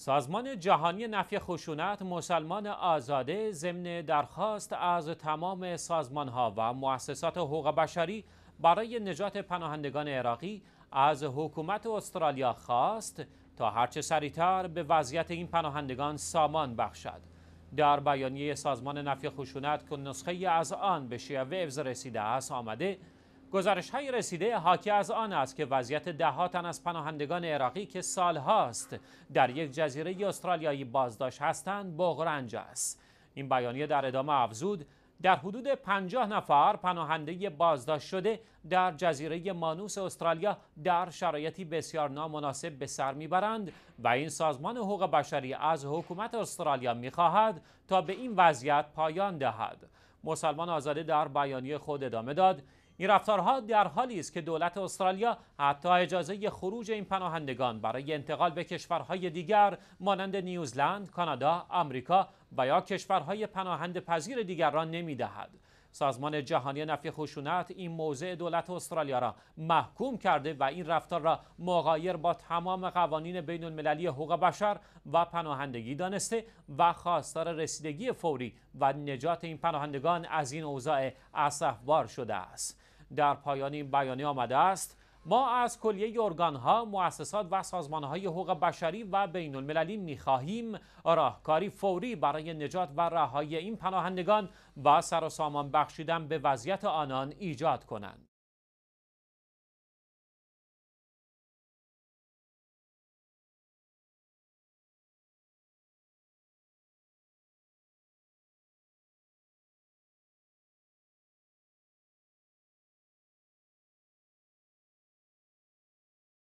سازمان جهانی نفی خشونت مسلمان آزاده ضمن درخواست از تمام ها و مؤسسات حقوق بشری برای نجات پناهندگان عراقی از حکومت استرالیا خواست تا هرچه سریعتر به وضعیت این پناهندگان سامان بخشد. در بیانیه سازمان نفی خشونت که نسخه از آن به شیوه افز رسیده است آمده گزارش های رسیده حاکی از آن است که وضعیت ده تن از پناهندگان عراقی که سال هاست در یک جزیره استرالیایی بازداشت هستند بغرنج است این بیانیه در ادامه افزود در حدود 50 نفر پناهنده بازداشت شده در جزیره مانوس استرالیا در شرایطی بسیار نامناسب به سر میبرند و این سازمان حقوق بشری از حکومت استرالیا میخواهد تا به این وضعیت پایان دهد مسلمان آزاده در بیانیه خود ادامه داد این رفتارها در حالی است که دولت استرالیا حتی اجازه خروج این پناهندگان برای انتقال به کشورهای دیگر مانند نیوزلند، کانادا، آمریکا و یا کشورهای پناهند پذیر دیگر را نمیدهد. سازمان جهانی نفی خشونت این موضع دولت استرالیا را محکوم کرده و این رفتار را مغایر با تمام قوانین بین المللی حقوق بشر و پناهندگی دانسته و خواستار رسیدگی فوری و نجات این پناهندگان از این اوضاع اصفبار شده است. در پایان این بیانیه آمده است ما از کلیه ارگان ها، مؤسسات و سازمان های حقوق بشری و بین المللی می خواهیم راهکاری فوری برای نجات و رهایی این پناهندگان و سر و سامان بخشیدن به وضعیت آنان ایجاد کنند.